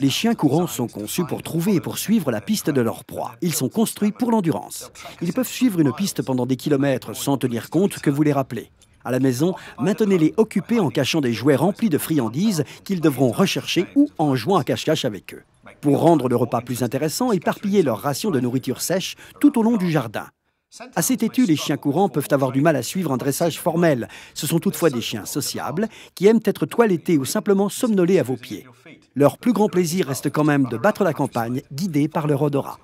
Les chiens courants sont conçus pour trouver et poursuivre la piste de leur proie. Ils sont construits pour l'endurance. Ils peuvent suivre une piste pendant des kilomètres sans tenir compte que vous les rappelez. À la maison, maintenez-les occupés en cachant des jouets remplis de friandises qu'ils devront rechercher ou en jouant à cache-cache avec eux. Pour rendre le repas plus intéressant, éparpillez leur ration de nourriture sèche tout au long du jardin. À cette étude, les chiens courants peuvent avoir du mal à suivre un dressage formel. Ce sont toutefois des chiens sociables qui aiment être toilettés ou simplement somnolés à vos pieds. Leur plus grand plaisir reste quand même de battre la campagne, guidés par leur odorat.